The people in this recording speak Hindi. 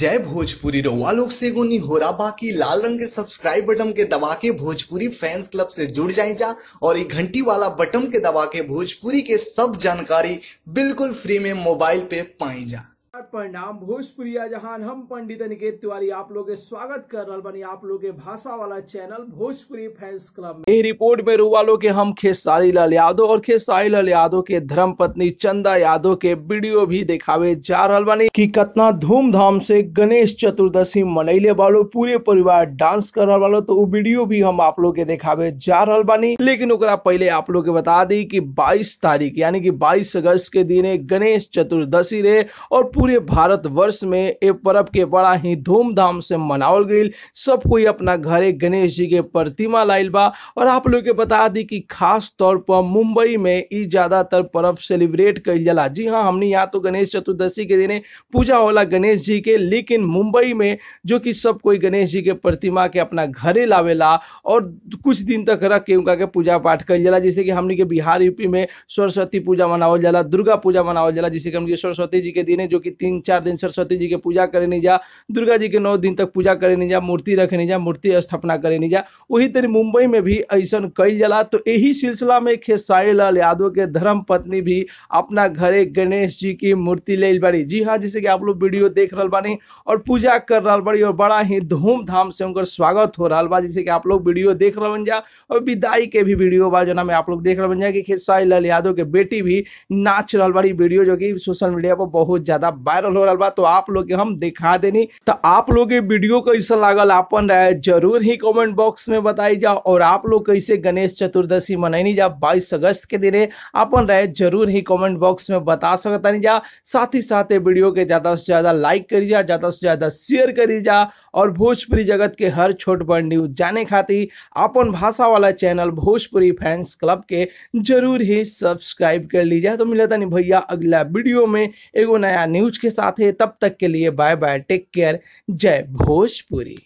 जय भोजपुरी रोवा लोग से गोनी हो रहा बाकी लाल रंग के सब्सक्राइब बटन के दबा के भोजपुरी फैंस क्लब से जुड़ जाए जा और एक घंटी वाला बटन के दबा के भोजपुरी के सब जानकारी बिल्कुल फ्री में मोबाइल पे पाई जा प्रणाम भोजपुरी जहान हम पंडित अनिकेत तिवारी आप लोग के स्वागत कर रहा बनी आप लोग भाषा वाला चैनल भोजपुरी फैंस क्लब में रिपोर्ट में रूवालो के हम खेसारी लाल यादव और खेसारी लाल यादव के धर्म पत्नी चंदा यादव के वीडियो भी दिखावे जा रहा बनी की कितना धूमधाम से गणेश चतुर्दशी मनैले वालो पूरे परिवार डांस कर रहा वालो तो वीडियो भी हम आप लोग के दिखावे जा रहा बनी लेकिन पहले आप लोग के बता दी की बाईस तारीख यानी की बाईस अगस्त के दिन गणेश चतुर्दशी रहे और पूरे भारतवर्ष में ये पर्व के बड़ा ही धूमधाम से मनावल गई सब कोई अपना घरे गणेश जी के प्रतिमा लाइल बा और आप लोग के बता दी कि खास तौर पर मुंबई में ये ज़्यादातर पर्व सेलिब्रेट कल जला जी हाँ हमने यहाँ तो गणेश चतुर्दशी के दिन पूजा होला गणेश जी के लेकिन मुंबई में जो कि सब कोई गणेश जी के प्रतिमा के अपना घरे लावेला और कुछ दिन तक रख के उनका के पूजा पाठ कल जला जैसे कि हमने के बिहार यूपी में सरस्वती पूजा मनावल जला दुर्गा पूजा मनावल जला जैसे कि हम सरस्वती जी के दिन जो कि तीन दिन चार दिन सरस्वती जी के पूजा करे नहीं जा दुर्गा जी के नौ दिन तक पूजा करे नहीं जा मूर्ति रखे नहीं जा मूर्ति स्थापना करे नहीं जा वही तरह मुंबई में भी ऐसा कई जला तो यही सिलसिला में खेसारी लाल यादव के धर्म पत्नी भी अपना घरे गणेश जी की मूर्ति ले बड़ी जी हाँ जैसे कि आप लोग वीडियो देख रहा बानी और पूजा कर रहा बड़ी और बड़ा ही धूमधाम से उनका स्वागत हो रहा बा जैसे कि आप लोग वीडियो देख रहा बन जा और विदाई के भी वीडियो बा जो आप लोग देख रहा बन जा कि खेसारी लाल यादव के बेटी भी नाच रहा बड़ी वीडियो जो कि सोशल मीडिया पर बहुत ज़्यादा वायरल वायरल हो रहा बा तो आप लोग हम दिखा देनी तो आप लोग वीडियो कैसा लागल अपन रहे जरूर ही कमेंट बॉक्स में बताई जाओ और आप लोग कैसे गणेश चतुर्दशी मनैनी जा बाईस अगस्त के दिन अपन रहे जरूर ही कमेंट बॉक्स में बता सकता नहीं जा साथ ही साथ वीडियो के ज्यादा से ज्यादा लाइक करी जा ज्यादा से ज्यादा शेयर करी जा और भोजपुरी जगत के हर छोट बड़ न्यूज जाने खातिर अपन भाषा वाला चैनल भोजपुरी फैंस क्लब के जरूर ही सब्सक्राइब कर लीजिए तो मिलता नहीं भैया अगला वीडियो में एगो नया न्यूज के साथ है तब तक के लिए बाय बाय टेक केयर जय भोजपुरी